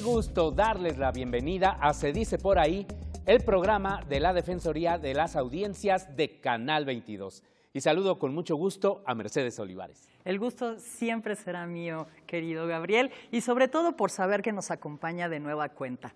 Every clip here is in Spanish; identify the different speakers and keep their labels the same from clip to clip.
Speaker 1: gusto darles la bienvenida a Se dice por ahí, el programa de la Defensoría de las Audiencias de Canal 22. Y saludo con mucho gusto a Mercedes Olivares.
Speaker 2: El gusto siempre será mío, querido Gabriel, y sobre todo por saber que nos acompaña de nueva cuenta.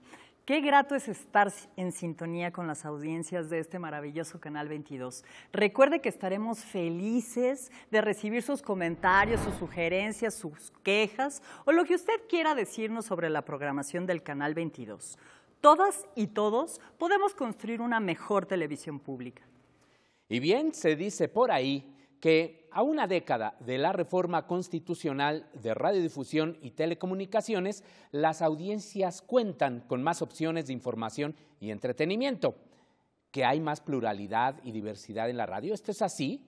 Speaker 2: Qué grato es estar en sintonía con las audiencias de este maravilloso Canal 22. Recuerde que estaremos felices de recibir sus comentarios, sus sugerencias, sus quejas o lo que usted quiera decirnos sobre la programación del Canal 22. Todas y todos podemos
Speaker 1: construir una mejor televisión pública. Y bien, se dice por ahí que a una década de la reforma constitucional de radiodifusión y telecomunicaciones, las audiencias cuentan con más opciones de información y entretenimiento, que hay más pluralidad y diversidad en la radio. ¿Esto es así?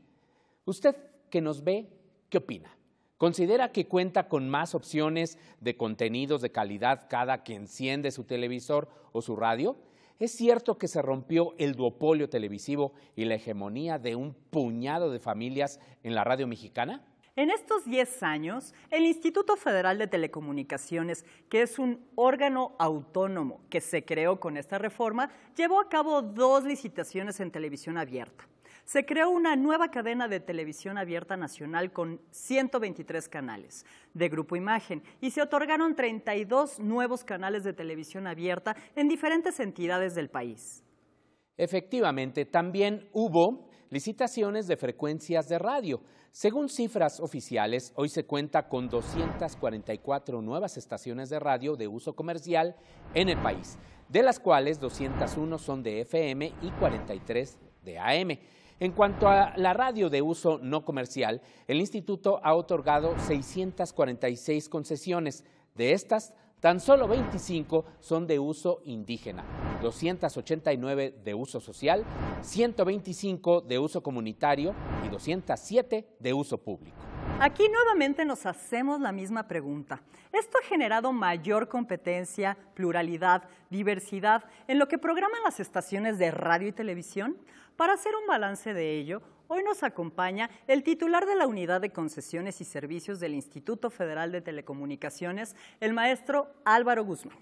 Speaker 1: Usted que nos ve, ¿qué opina? ¿Considera que cuenta con más opciones de contenidos de calidad cada que enciende su televisor o su radio? Es cierto que se rompió el duopolio televisivo y la hegemonía de un puñado de familias en la radio mexicana.
Speaker 2: En estos 10 años, el Instituto Federal de Telecomunicaciones, que es un órgano autónomo que se creó con esta reforma, llevó a cabo dos licitaciones en televisión abierta se creó una nueva cadena de televisión abierta nacional con 123 canales de Grupo Imagen y se otorgaron
Speaker 1: 32 nuevos canales de televisión abierta en diferentes entidades del país. Efectivamente, también hubo licitaciones de frecuencias de radio. Según cifras oficiales, hoy se cuenta con 244 nuevas estaciones de radio de uso comercial en el país, de las cuales 201 son de FM y 43 de AM. En cuanto a la radio de uso no comercial, el instituto ha otorgado 646 concesiones. De estas, tan solo 25 son de uso indígena, 289 de uso social, 125 de uso comunitario y 207 de uso público.
Speaker 2: Aquí nuevamente nos hacemos la misma pregunta. ¿Esto ha generado mayor competencia, pluralidad, diversidad en lo que programan las estaciones de radio y televisión? Para hacer un balance de ello, hoy nos acompaña el titular de la Unidad de Concesiones y Servicios del Instituto Federal de Telecomunicaciones,
Speaker 1: el maestro Álvaro Guzmán.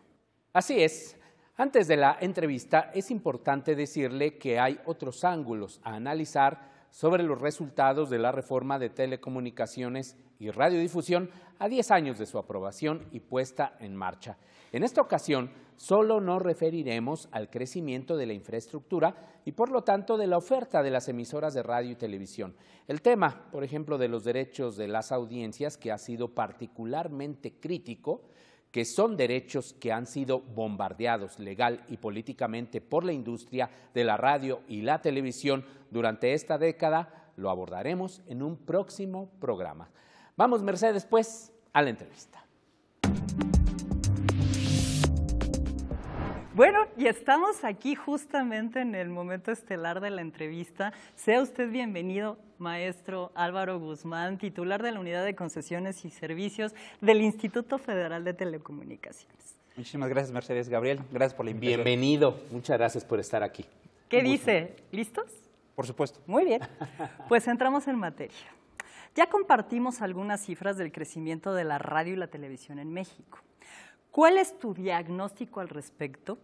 Speaker 1: Así es. Antes de la entrevista, es importante decirle que hay otros ángulos a analizar sobre los resultados de la reforma de telecomunicaciones y radiodifusión a 10 años de su aprobación y puesta en marcha. En esta ocasión, solo nos referiremos al crecimiento de la infraestructura y por lo tanto de la oferta de las emisoras de radio y televisión. El tema, por ejemplo, de los derechos de las audiencias, que ha sido particularmente crítico, que son derechos que han sido bombardeados legal y políticamente por la industria de la radio y la televisión durante esta década, lo abordaremos en un próximo programa. Vamos, Mercedes, pues, a la entrevista. Bueno, y estamos aquí
Speaker 2: justamente en el momento estelar de la entrevista. Sea usted bienvenido, maestro Álvaro Guzmán, titular de la Unidad de Concesiones y Servicios del Instituto Federal de Telecomunicaciones.
Speaker 3: Muchísimas gracias, Mercedes Gabriel. Gracias por la invitación. Bienvenido. Muchas gracias por estar aquí. ¿Qué dice? ¿Listos? Por supuesto.
Speaker 2: Muy bien. Pues entramos en materia. Ya compartimos algunas cifras del crecimiento de la radio y la televisión en México. ¿Cuál es tu diagnóstico al respecto?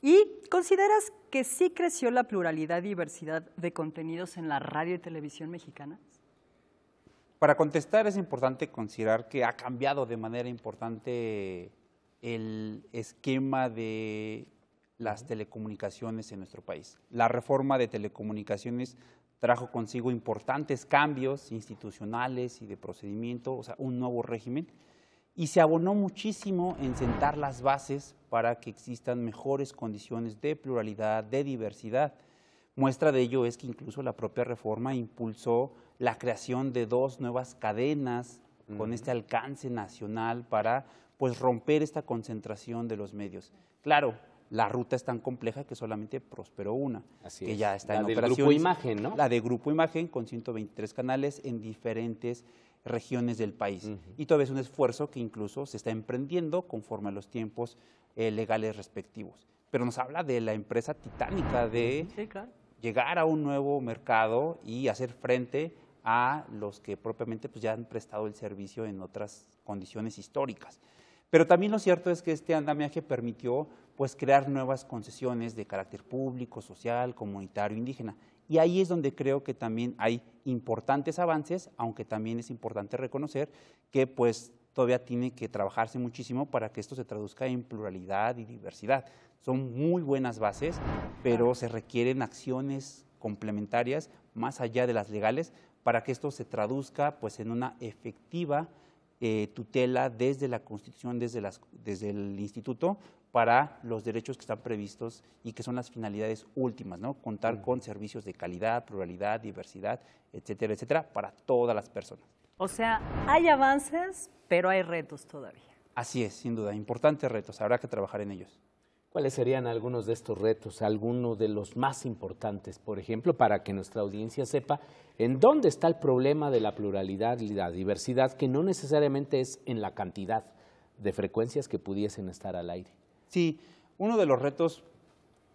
Speaker 2: ¿Y consideras que sí creció la pluralidad y diversidad de contenidos en la radio y televisión mexicanas?
Speaker 3: Para contestar es importante considerar que ha cambiado de manera importante el esquema de las telecomunicaciones en nuestro país. La reforma de telecomunicaciones trajo consigo importantes cambios institucionales y de procedimiento, o sea, un nuevo régimen y se abonó muchísimo en sentar las bases para que existan mejores condiciones de pluralidad, de diversidad. Muestra de ello es que incluso la propia reforma impulsó la creación de dos nuevas cadenas con este alcance nacional para pues romper esta concentración de los medios. Claro, la ruta es tan compleja que solamente prosperó una, que ya está en operación. La de Grupo Imagen, ¿no? La de Grupo Imagen con 123 canales en diferentes regiones del país. Y todavía es un esfuerzo que incluso se está emprendiendo conforme a los tiempos eh, legales respectivos. Pero nos habla de la empresa titánica de llegar a un nuevo mercado y hacer frente a los que propiamente pues, ya han prestado el servicio en otras condiciones históricas. Pero también lo cierto es que este andamiaje permitió pues, crear nuevas concesiones de carácter público, social, comunitario, indígena. Y ahí es donde creo que también hay importantes avances, aunque también es importante reconocer que pues todavía tiene que trabajarse muchísimo para que esto se traduzca en pluralidad y diversidad. Son muy buenas bases, pero se requieren acciones complementarias más allá de las legales para que esto se traduzca pues, en una efectiva eh, tutela desde la Constitución, desde el Instituto, para los derechos que están previstos y que son las finalidades últimas, ¿no? Contar con servicios de calidad, pluralidad, diversidad, etcétera, etcétera, para todas las personas.
Speaker 2: O sea, hay avances, pero hay retos todavía.
Speaker 3: Así es, sin duda, importantes retos, habrá que trabajar en ellos. ¿Cuáles serían algunos de estos retos, algunos de
Speaker 1: los más importantes, por ejemplo, para que nuestra audiencia sepa en dónde está el problema de la pluralidad y la diversidad, que no necesariamente es en la cantidad de frecuencias
Speaker 3: que pudiesen estar al aire? Sí, uno de los retos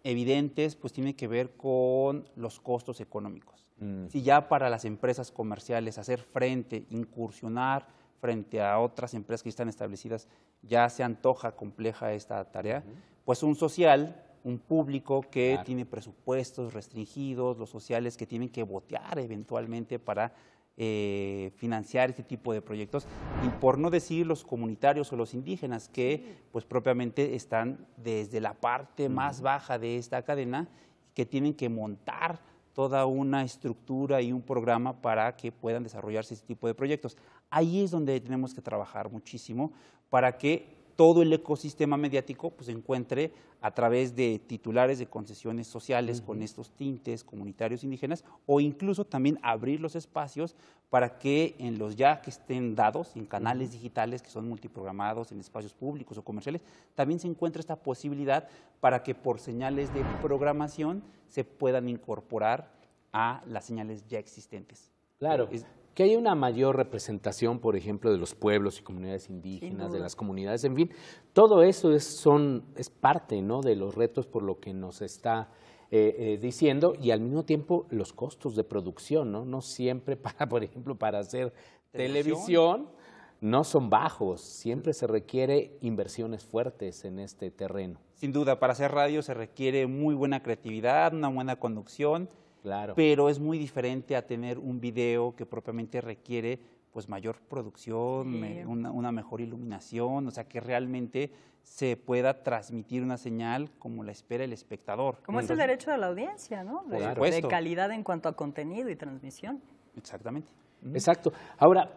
Speaker 3: evidentes pues tiene que ver con los costos económicos. Mm. Si ya para las empresas comerciales hacer frente, incursionar frente a otras empresas que están establecidas, ya se antoja compleja esta tarea, pues un social, un público que tiene presupuestos restringidos, los sociales que tienen que botear eventualmente para eh, financiar este tipo de proyectos, y por no decir los comunitarios o los indígenas, que pues propiamente están desde la parte más baja de esta cadena, que tienen que montar toda una estructura y un programa para que puedan desarrollarse este tipo de proyectos. Ahí es donde tenemos que trabajar muchísimo para que todo el ecosistema mediático pues, se encuentre a través de titulares de concesiones sociales con estos tintes comunitarios indígenas o incluso también abrir los espacios para que en los ya que estén dados, en canales digitales que son multiprogramados, en espacios públicos o comerciales, también se encuentre esta posibilidad para que por señales de programación se puedan incorporar a las señales ya existentes. Claro. Es,
Speaker 1: que hay una mayor representación, por ejemplo, de los pueblos y comunidades indígenas, de las comunidades, en fin, todo eso es, son, es parte ¿no? de los retos por lo que nos está eh, eh, diciendo y al mismo tiempo los costos de producción, ¿no? No siempre para, por ejemplo, para hacer televisión no son bajos, siempre se requiere
Speaker 3: inversiones fuertes en este terreno. Sin duda, para hacer radio se requiere muy buena creatividad, una buena conducción, pero es muy diferente a tener un video que propiamente requiere pues mayor producción, una, mejor iluminación, o sea que realmente se pueda transmitir una señal como la espera el espectador. Como es el derecho
Speaker 2: de la audiencia, ¿no? de calidad en cuanto a contenido y transmisión.
Speaker 3: Exactamente.
Speaker 1: Exacto. Ahora,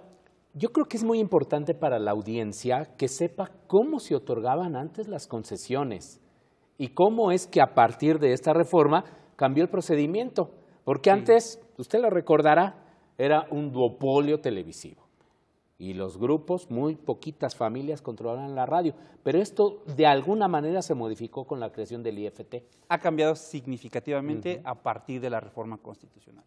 Speaker 1: yo creo que es muy importante para la audiencia que sepa cómo se otorgaban antes las concesiones y cómo es que a partir de esta reforma cambió el procedimiento, porque antes, usted lo recordará, era un duopolio televisivo y los grupos, muy poquitas familias controlaban la radio,
Speaker 3: pero esto de alguna manera se modificó con la creación del IFT. Ha cambiado significativamente a partir de la reforma constitucional.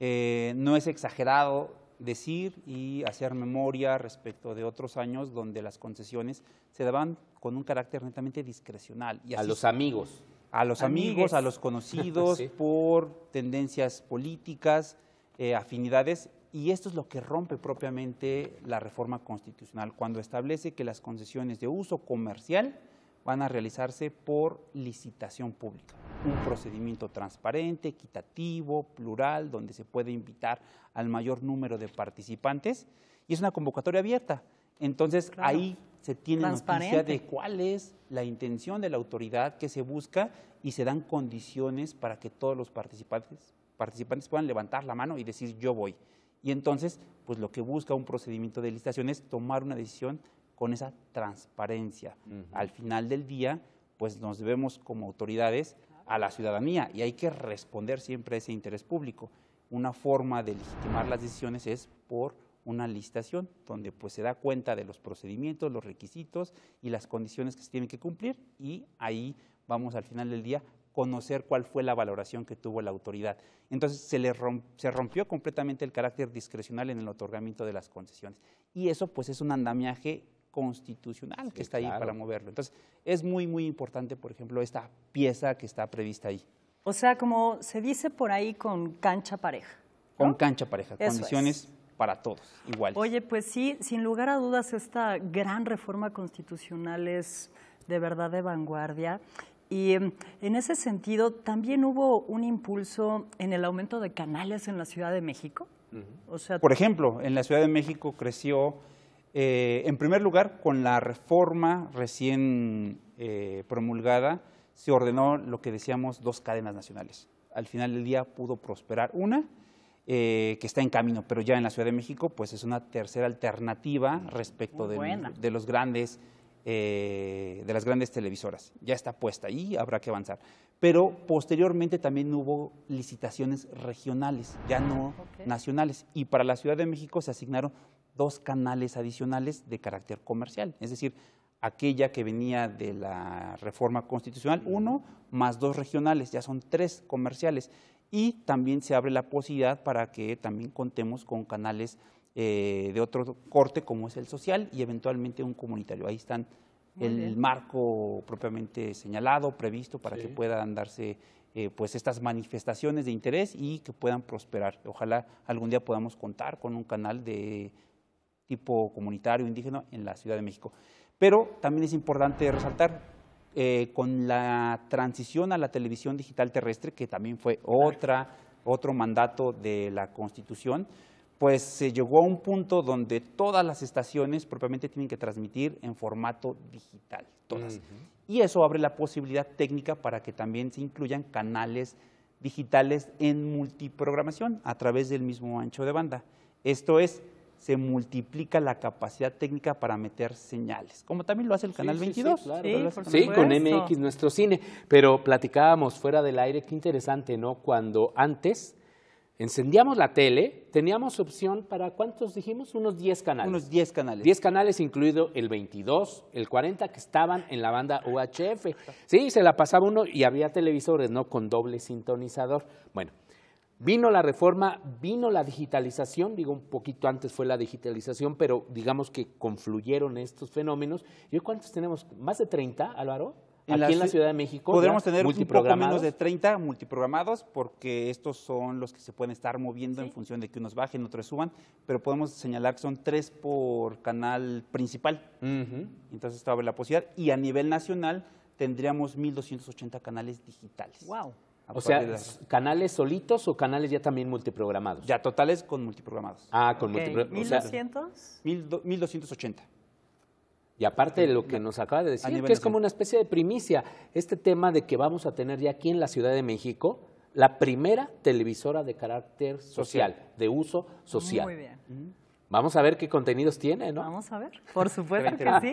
Speaker 3: Eh, no es exagerado decir y hacer memoria respecto de otros años donde las concesiones se daban con un carácter netamente discrecional. Y a los amigos a los amigos, a los conocidos, por tendencias políticas, eh, afinidades, y esto es lo que rompe propiamente la reforma constitucional, cuando establece que las concesiones de uso comercial van a realizarse por licitación pública. Un procedimiento transparente, equitativo, plural, donde se puede invitar al mayor número de participantes y es una convocatoria abierta. Entonces ahí se tiene noticia de cuál es la intención de la autoridad que se busca y se dan condiciones para que todos los participantes, participantes puedan levantar la mano y decir yo voy. Y entonces, pues lo que busca un procedimiento de licitación es tomar una decisión con esa transparencia. Al final del día, pues nos debemos como autoridades a la ciudadanía y hay que responder siempre a ese interés público. Una forma de legitimar las decisiones es por una listación donde pues, se da cuenta de los procedimientos, los requisitos y las condiciones que se tienen que cumplir y ahí vamos al final del día a conocer cuál fue la valoración que tuvo la autoridad. Entonces se, rompió completamente el carácter discrecional en el otorgamiento de las concesiones y eso pues es un andamiaje constitucional que está ahí para moverlo. Entonces es muy muy importante por ejemplo esta pieza que está prevista ahí.
Speaker 2: O sea, como se dice por ahí con cancha pareja.
Speaker 3: Con cancha pareja, condiciones para todos, igual.
Speaker 2: Oye, pues sí, sin lugar a dudas, esta gran reforma constitucional es de verdad de vanguardia. Y em, en ese sentido, también hubo un impulso en el aumento de canales en la Ciudad de México. o sea, Por
Speaker 3: ejemplo, en la Ciudad de México creció, eh, en primer lugar, con la reforma recién eh, promulgada, se ordenó lo que decíamos dos cadenas nacionales. Al final del día pudo prosperar una eh, que está en camino, pero ya en la Ciudad de México, pues es una tercera alternativa respecto de eh, de las grandes televisoras. Ya está puesta y habrá que avanzar. Pero posteriormente también hubo licitaciones regionales, ya no nacionales, y para la Ciudad de México se asignaron dos canales adicionales de carácter comercial, es decir, aquella que venía de la reforma constitucional, uno más dos regionales, ya son tres comerciales y también se abre la posibilidad para que también contemos con canales eh, de otro corte como es el social y eventualmente un comunitario. Ahí están el, marco propiamente señalado, previsto para que puedan darse eh, pues estas manifestaciones de interés y que puedan prosperar. Ojalá algún día podamos contar con un canal de tipo comunitario indígena en la Ciudad de México. Pero también es importante resaltar eh, con la transición a la televisión digital terrestre, que también fue otra, otro mandato de la Constitución, pues se llegó a un punto donde todas las estaciones propiamente tienen que transmitir en formato digital, todas. Y eso abre la posibilidad técnica para que también se incluyan canales digitales en multiprogramación a través del mismo ancho de banda. Esto es, se multiplica la capacidad técnica para meter señales, como también lo hace el Canal 22. Sí, con MX Nuestro Cine, pero platicábamos fuera del aire, qué
Speaker 1: interesante, ¿no? Cuando antes encendíamos la tele, teníamos opción para, ¿cuántos dijimos? Unos 10 canales. Unos 10 canales. 10 canales, incluido el 22, el 40, que estaban en la banda UHF. Sí, se la pasaba uno y había televisores, ¿no? Con doble sintonizador. Bueno, Vino la reforma, vino la digitalización, digo un poquito antes fue la digitalización, pero digamos que confluyeron estos fenómenos. ¿Y cuántos tenemos? ¿Más de 30, Álvaro? Aquí en la Ciudad de México. Podríamos tener un menos de
Speaker 3: 30 multiprogramados, porque estos son los que se pueden estar moviendo en función de que unos bajen, otros suban, pero podemos señalar que son tres por canal principal. Entonces, estaba la posibilidad. Y a nivel nacional tendríamos 1.280 canales digitales. ¡Wow! O sea, ¿canales solitos o canales ya también multiprogramados? Ya, totales con multiprogramados. Ah,
Speaker 1: con okay. multiprogramados. ¿1200? 1280. Y aparte de lo que nos acaba de decir, que es como una especie de primicia, este tema de que vamos a tener ya aquí en la Ciudad de México la primera televisora de carácter social, de uso social. Muy bien. Vamos a ver qué contenidos tiene, ¿no? Vamos a ver, por supuesto que sí.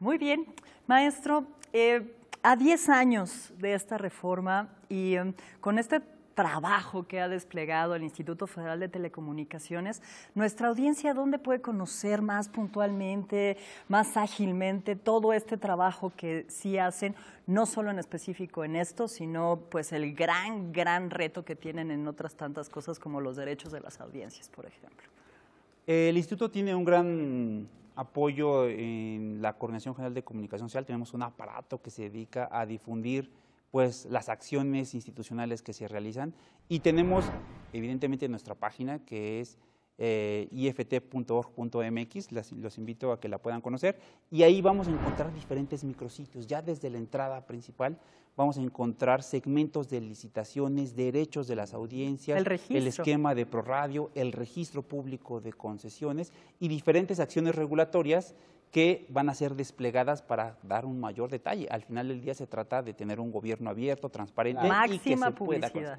Speaker 2: Muy bien. Maestro, eh, a 10 años de esta reforma y em, con este trabajo que ha desplegado el Instituto Federal de Telecomunicaciones, nuestra audiencia, ¿dónde puede conocer más puntualmente, más ágilmente todo este trabajo que sí hacen, no solo en específico en esto, sino pues el gran, gran reto que tienen en otras tantas cosas como los derechos de las audiencias, por ejemplo?
Speaker 3: El instituto tiene un gran apoyo en la Coordinación General de Comunicación Social, tenemos un aparato que se dedica a difundir pues las acciones institucionales que se realizan y tenemos evidentemente nuestra página que es eh, ift.org.mx, los invito a que la puedan conocer, y ahí vamos a encontrar diferentes micrositios, ya desde la entrada principal vamos a encontrar segmentos de licitaciones, derechos de las audiencias, el, esquema de proradio el registro público de concesiones y diferentes acciones regulatorias que van a ser desplegadas para dar un mayor detalle. Al final del día se trata de tener un gobierno abierto, transparente máxima publicidad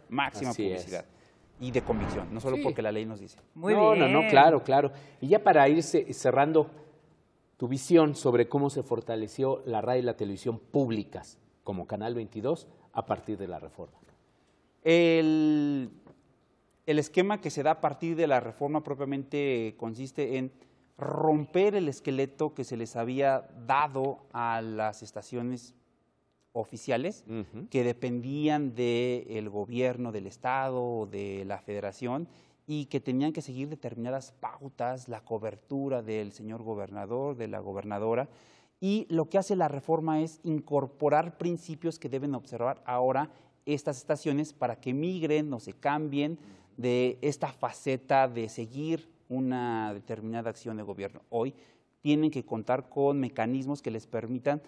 Speaker 3: y de convicción, no solo porque la ley nos dice. Muy no, bien. No, no, claro,
Speaker 1: claro. Y ya para ir cerrando tu visión sobre cómo se fortaleció la radio y la televisión públicas como Canal 22 a partir de la reforma.
Speaker 3: El, el esquema que se da a partir de la reforma propiamente consiste en romper el esqueleto que se les había dado a las estaciones oficiales que dependían del gobierno del Estado o de la federación y que tenían que seguir determinadas pautas, la cobertura del señor gobernador, de la gobernadora. Y lo que hace la reforma es incorporar principios que deben observar ahora estas estaciones para que migren o se cambien de esta faceta de seguir una determinada acción de gobierno. Hoy tienen que contar con mecanismos que les permitan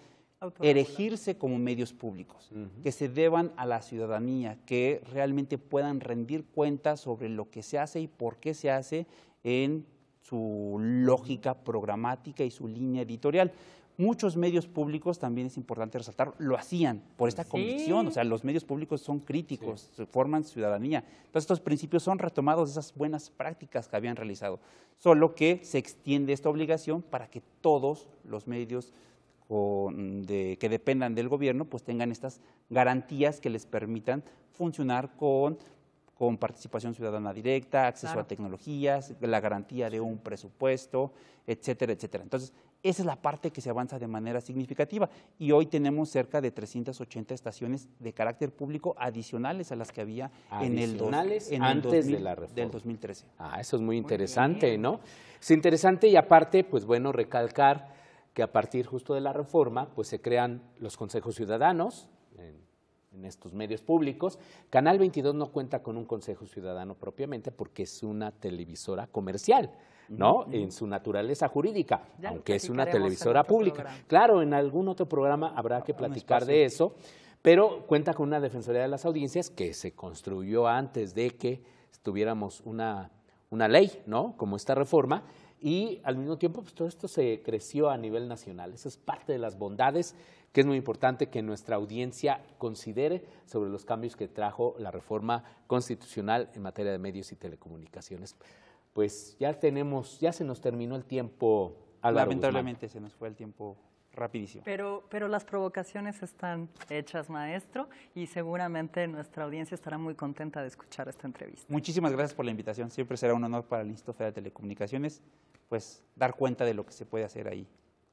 Speaker 2: erigirse
Speaker 3: como medios públicos, que se deban a la ciudadanía, que realmente puedan rendir cuentas sobre lo que se hace y por qué se hace en su lógica programática y su línea editorial. Muchos medios públicos, también es importante resaltar, lo hacían por esta convicción, o sea, los medios públicos son críticos, forman ciudadanía. Entonces, estos principios son retomados de esas buenas prácticas que habían realizado, solo que se extiende esta obligación para que todos los medios o mm, que dependan del gobierno, pues tengan estas garantías que les permitan funcionar con, participación ciudadana directa, acceso a tecnologías, la garantía de un presupuesto, etcétera, etcétera. Entonces, esa es la parte que se avanza de manera significativa y hoy tenemos cerca de 380 estaciones de carácter público adicionales a las que había en el, antes del
Speaker 1: 2013. Ah, eso es muy interesante, ¿no? Es interesante y aparte, pues bueno, recalcar que a partir justo de la reforma, pues se crean los consejos ciudadanos en, estos medios públicos. Canal 22 no cuenta con un consejo ciudadano propiamente porque es una televisora comercial. ¿no? En su naturaleza jurídica, aunque es una televisora pública. Claro, en algún otro programa habrá que platicar de eso, pero cuenta con una Defensoría de las Audiencias que se construyó antes de que tuviéramos una, una ley, ¿no? Como esta reforma, y al mismo tiempo pues, todo esto se creció a nivel nacional. Esa es parte de las bondades que es muy importante que nuestra audiencia considere sobre los cambios que trajo la reforma constitucional en materia de medios y telecomunicaciones. Pues ya tenemos, ya se nos terminó el tiempo. Lamentablemente
Speaker 3: se nos fue el tiempo
Speaker 1: rapidísimo.
Speaker 2: Pero, pero las provocaciones están hechas, maestro, y seguramente nuestra audiencia estará muy contenta de escuchar esta entrevista.
Speaker 3: Muchísimas gracias por la invitación. Siempre será un honor para el Instituto Federal de Telecomunicaciones pues dar cuenta de lo que se puede hacer ahí.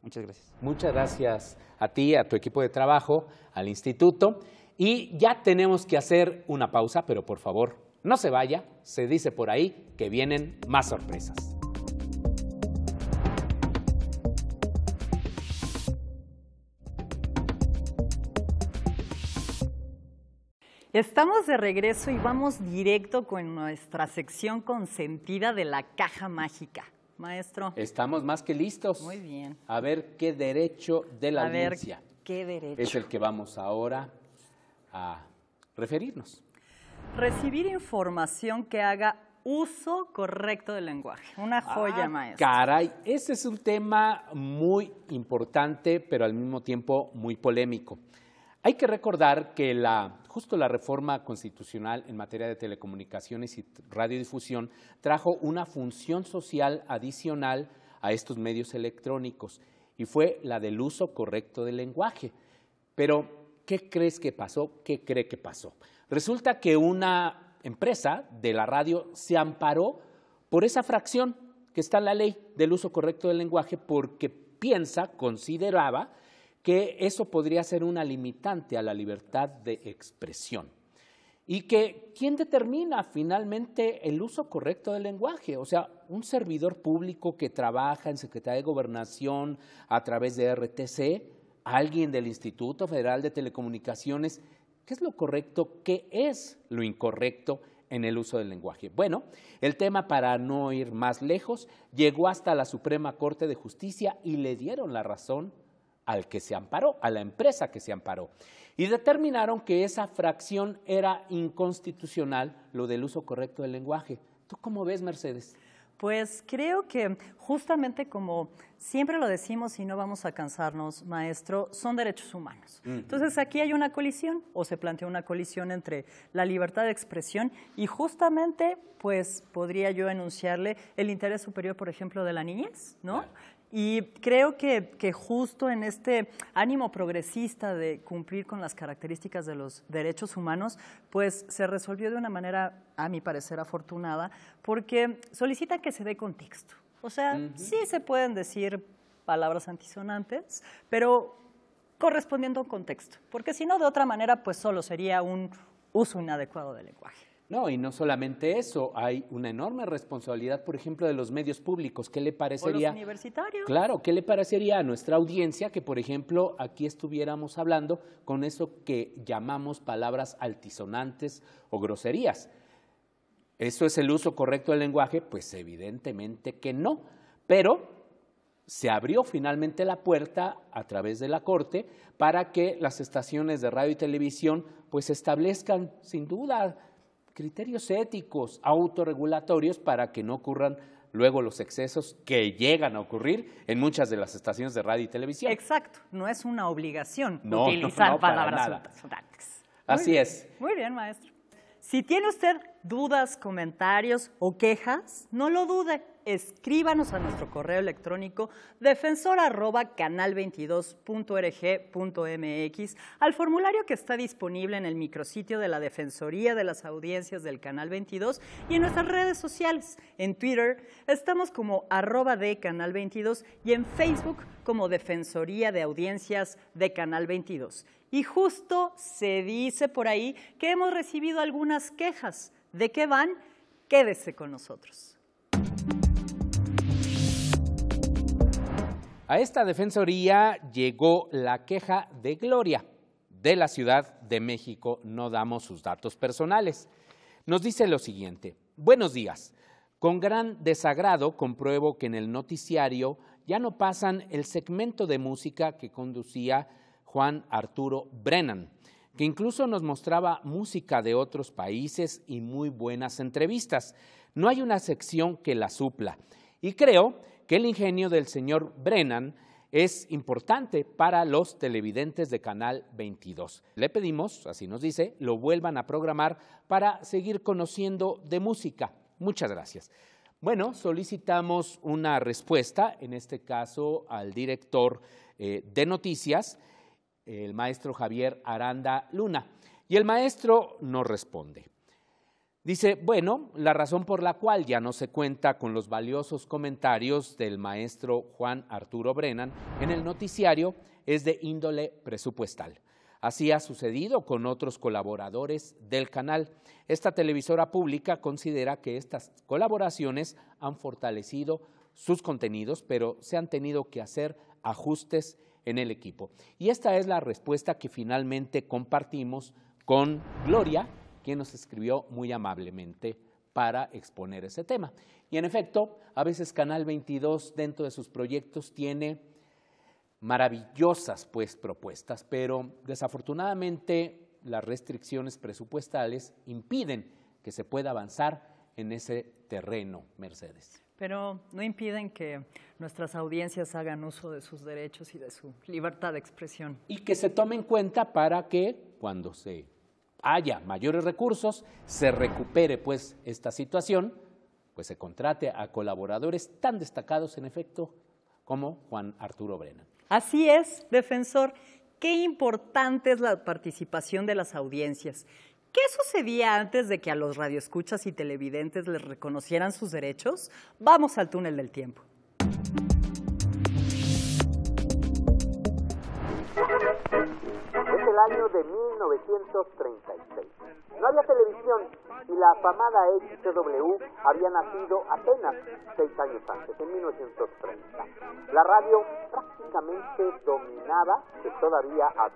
Speaker 3: Muchas gracias. Muchas gracias
Speaker 1: a ti, a tu equipo de trabajo, al instituto. Y ya tenemos que hacer una pausa, pero por favor, no se vaya, se dice por ahí que vienen más sorpresas.
Speaker 2: Estamos de regreso y vamos directo con nuestra sección consentida de la caja
Speaker 1: mágica maestro. Estamos más que listos. Muy bien. A ver qué derecho de la a audiencia.
Speaker 2: qué derecho. Es el
Speaker 1: que vamos ahora a referirnos.
Speaker 2: Recibir información que haga uso correcto del lenguaje. Una ah, joya, maestro.
Speaker 1: Caray, ese es un tema muy importante, pero al mismo tiempo muy polémico. Hay que recordar que la justo la reforma constitucional en materia de telecomunicaciones y radiodifusión trajo una función social adicional a estos medios electrónicos y fue la del uso correcto del lenguaje. Pero, ¿qué crees que pasó? ¿Qué cree que pasó? Resulta que una empresa de la radio se amparó por esa fracción que está en la ley del uso correcto del lenguaje porque piensa, consideraba, que eso podría ser una limitante a la libertad de expresión. Y que, ¿quién determina finalmente el uso correcto del lenguaje? O sea, un servidor público que trabaja en Secretaría de Gobernación a través de RTC, alguien del Instituto Federal de Telecomunicaciones, ¿qué es lo correcto? ¿Qué es lo incorrecto? en el uso del lenguaje. Bueno, el tema, para no ir más lejos, llegó hasta la Suprema Corte de Justicia y le dieron la razón al que se amparó, a la empresa que se amparó. Y determinaron que esa fracción era inconstitucional, lo del uso correcto del lenguaje. ¿Tú cómo ves, Mercedes? Pues
Speaker 2: creo que justamente como siempre lo decimos y no vamos a cansarnos, maestro, son derechos humanos. Entonces aquí hay una colisión o se plantea una colisión entre la libertad de expresión y justamente pues podría yo enunciarle el interés superior, por ejemplo, de la niñez, ¿no? Y creo que, justo en este ánimo progresista de cumplir con las características de los derechos humanos, pues se resolvió de una manera, a mi parecer, afortunada, porque solicita que se dé contexto. O
Speaker 3: sea, sí
Speaker 2: se pueden decir palabras antisonantes, pero correspondiendo a un contexto, porque si no, de otra manera, pues solo sería un uso inadecuado del lenguaje.
Speaker 1: No, y no solamente eso, hay una enorme responsabilidad, por ejemplo, de los medios públicos. ¿Qué le parecería? Claro, ¿qué le parecería a nuestra audiencia que, por ejemplo, aquí estuviéramos hablando con eso que llamamos palabras altisonantes o groserías? ¿Eso es el uso correcto del lenguaje? Pues evidentemente que no, pero se abrió finalmente la puerta a través de la Corte para que las estaciones de radio y televisión pues establezcan sin duda criterios éticos autorregulatorios para que no ocurran luego los excesos que llegan a ocurrir en muchas de las estaciones de radio y televisión. Exacto, no
Speaker 2: es una obligación utilizar palabras
Speaker 1: Así es.
Speaker 2: Muy bien, maestro. Si tiene usted dudas, comentarios o quejas, no lo dude escríbanos a nuestro correo electrónico defensor@canal22.org.mx al formulario que está disponible en el micrositio de la Defensoría de las Audiencias del Canal 22 y en nuestras redes sociales. En Twitter estamos como arroba de Canal 22 y en Facebook como Defensoría de Audiencias de Canal 22. Y justo se dice por ahí que hemos recibido algunas quejas. ¿De qué van? Quédese con nosotros.
Speaker 1: A esta defensoría llegó la queja de Gloria de la Ciudad de México. No damos sus datos personales. Nos dice lo siguiente. Buenos días. Con gran desagrado compruebo que en el noticiario ya no pasan el segmento de música que conducía Juan Arturo Brennan, que incluso nos mostraba música de otros países y muy buenas entrevistas. No hay una sección que la supla. Y creo que el ingenio del señor Brennan es importante para los televidentes de Canal 22. Le pedimos, así nos dice, lo vuelvan a programar para seguir conociendo de música. Muchas gracias. Bueno, solicitamos una respuesta, en este caso al director eh, de noticias, el maestro Javier Aranda Luna. Y el maestro no responde. Dice, bueno, la razón por la cual ya no se cuenta con los valiosos comentarios del maestro Juan Arturo Brennan en el noticiario es de índole presupuestal. Así ha sucedido con otros colaboradores del canal. Esta televisora pública considera que estas colaboraciones han fortalecido sus contenidos, pero se han tenido que hacer ajustes en el equipo. Y esta es la respuesta que finalmente compartimos con Gloria, quien nos escribió muy amablemente para exponer ese tema. Y en efecto, a veces Canal 22 dentro de sus proyectos tiene maravillosas pues propuestas, pero desafortunadamente las restricciones presupuestales impiden que se pueda avanzar en ese terreno, Mercedes.
Speaker 2: Pero no impiden que nuestras audiencias hagan uso de sus derechos y de su libertad de expresión.
Speaker 1: Y que se tome en cuenta para que cuando se haya mayores recursos, se recupere pues esta situación, pues se contrate a colaboradores tan destacados en efecto como Juan Arturo Brena.
Speaker 2: Así es, defensor. Qué importante es la participación de las audiencias. ¿Qué sucedía antes de que a los radioescuchas y televidentes les reconocieran sus derechos? Vamos al túnel del tiempo.
Speaker 1: año de 1936. No había televisión y la afamada XW había nacido apenas seis años antes, en 1930. La radio prácticamente dominaba, que todavía ha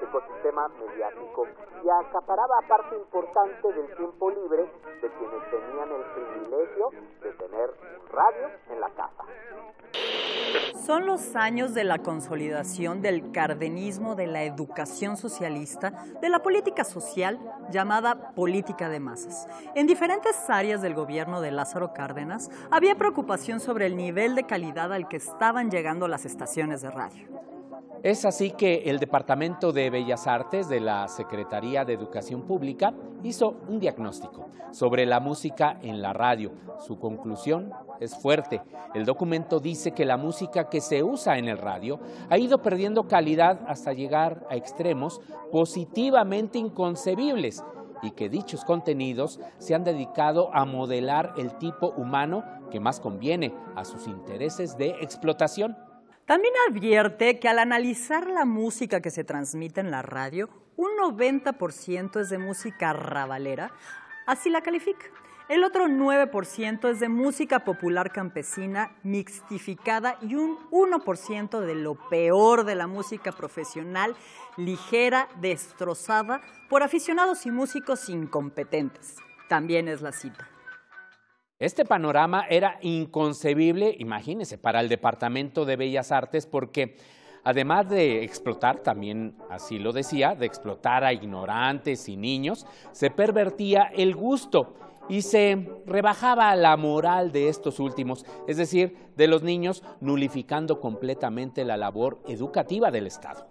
Speaker 1: ecosistema mediático y acaparaba parte importante del tiempo libre de quienes tenían el privilegio de tener radio en la casa.
Speaker 2: Son los años de la consolidación del cardenismo de la educación socialista, de la política social llamada política de masas. En diferentes áreas del gobierno de Lázaro Cárdenas había preocupación sobre el nivel de calidad al que estaban llegando las estaciones de radio.
Speaker 1: Es así que el Departamento de Bellas Artes de la Secretaría de Educación Pública hizo un diagnóstico sobre la música en la radio. Su conclusión es fuerte. El documento dice que la música que se usa en el radio ha ido perdiendo calidad hasta llegar a extremos positivamente inconcebibles y que dichos contenidos se han dedicado a modelar el tipo humano que más conviene a sus intereses de explotación. También advierte que al analizar
Speaker 2: la música que se transmite en la radio, un 90% es de música rabalera, así la califica. El otro 9% es de música popular campesina mixtificada y un 1% de lo peor de la música profesional, ligera, destrozada por aficionados y músicos incompetentes. También es la cita.
Speaker 1: Este panorama era inconcebible, imagínense, para el Departamento de Bellas Artes porque además de explotar, también así lo decía, de explotar a ignorantes y niños, se pervertía el gusto y se rebajaba la moral de estos últimos, es decir, de los niños, nulificando completamente la labor educativa del Estado.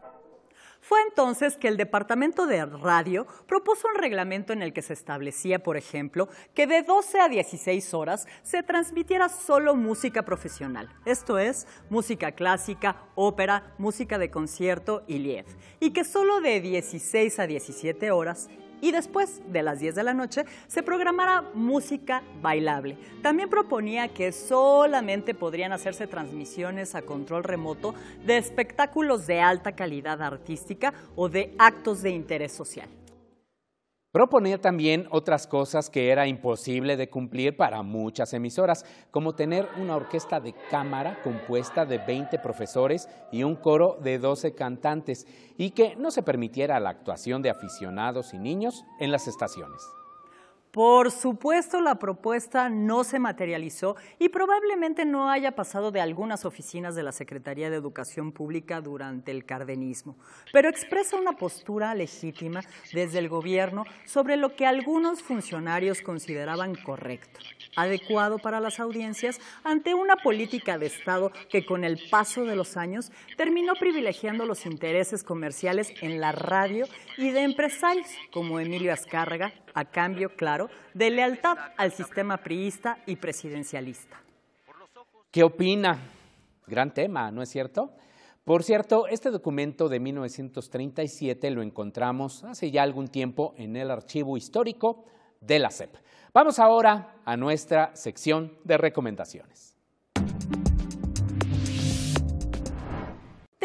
Speaker 2: Fue entonces que el Departamento de Radio propuso un reglamento en el que se establecía, por ejemplo, que de 12 a 16 horas se transmitiera solo música profesional, esto es, música clásica, ópera, música de concierto y lied, y que solo de 16 a 17 horas y después de las 10 de la noche se programara música bailable. También proponía que solamente podrían hacerse transmisiones a control remoto de espectáculos de alta calidad artística o de actos de interés social.
Speaker 1: Proponía también otras cosas que era imposible de cumplir para muchas emisoras, como tener una orquesta de cámara compuesta de 20 profesores y un coro de 12 cantantes, y que no se permitiera la actuación de aficionados y niños en las estaciones. Por supuesto, la propuesta no se materializó y
Speaker 2: probablemente no haya pasado de algunas oficinas de la Secretaría de Educación Pública durante el cardenismo, pero expresa una postura legítima desde el gobierno sobre lo que algunos funcionarios consideraban correcto, adecuado para las audiencias ante una política de Estado que con el paso de los años terminó privilegiando los intereses comerciales en la radio y de empresarios como Emilio Azcárraga, a cambio, claro, de lealtad al sistema priista y presidencialista.
Speaker 1: ¿Qué opina? Gran tema, ¿no es cierto? Por cierto, este documento de 1937 lo encontramos hace ya algún tiempo en el archivo histórico de la CEP. Vamos ahora a nuestra sección de recomendaciones.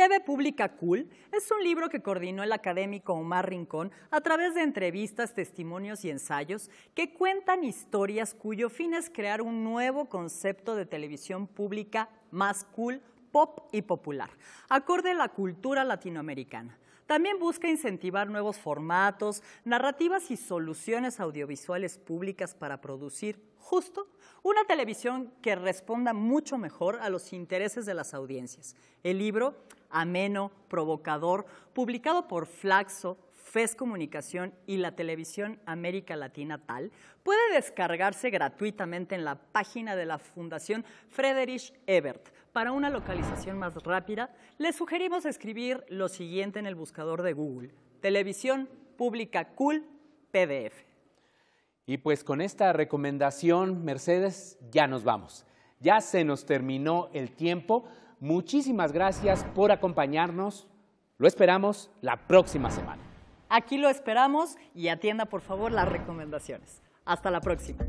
Speaker 2: TV Pública Cool es un libro que coordinó el académico Omar Rincón a través de entrevistas, testimonios y ensayos que cuentan historias cuyo fin es crear un nuevo concepto de televisión pública más cool, pop y popular, acorde a la cultura latinoamericana. También busca incentivar nuevos formatos, narrativas y soluciones audiovisuales públicas para producir justo una televisión que responda mucho mejor a los intereses de las audiencias. El libro, ameno, provocador, publicado por Flaxo, FES Comunicación y la Televisión América Latina Tal, puede descargarse gratuitamente en la página de la Fundación Friedrich Ebert para una localización más rápida, les sugerimos escribir lo siguiente en el buscador de Google, Televisión Pública Cool PDF.
Speaker 1: Y pues con esta recomendación, Mercedes, ya nos vamos. Ya se nos terminó el tiempo. Muchísimas gracias por acompañarnos. Lo esperamos la próxima semana.
Speaker 2: Aquí lo esperamos y atienda por favor las recomendaciones. Hasta la próxima.